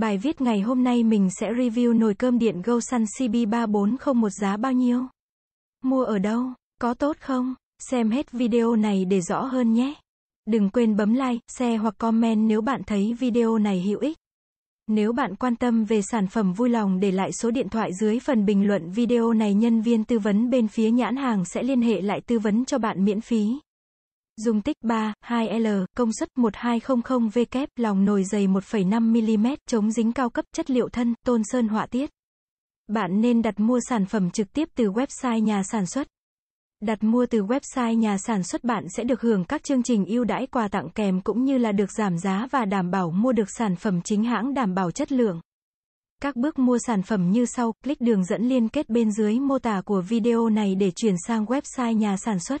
Bài viết ngày hôm nay mình sẽ review nồi cơm điện Gosun CB3401 giá bao nhiêu? Mua ở đâu? Có tốt không? Xem hết video này để rõ hơn nhé. Đừng quên bấm like, share hoặc comment nếu bạn thấy video này hữu ích. Nếu bạn quan tâm về sản phẩm vui lòng để lại số điện thoại dưới phần bình luận video này nhân viên tư vấn bên phía nhãn hàng sẽ liên hệ lại tư vấn cho bạn miễn phí. Dung tích 3, 2L, công suất 1200W, lòng nồi dày 1,5mm, chống dính cao cấp, chất liệu thân, tôn sơn họa tiết. Bạn nên đặt mua sản phẩm trực tiếp từ website nhà sản xuất. Đặt mua từ website nhà sản xuất bạn sẽ được hưởng các chương trình ưu đãi quà tặng kèm cũng như là được giảm giá và đảm bảo mua được sản phẩm chính hãng đảm bảo chất lượng. Các bước mua sản phẩm như sau, click đường dẫn liên kết bên dưới mô tả của video này để chuyển sang website nhà sản xuất.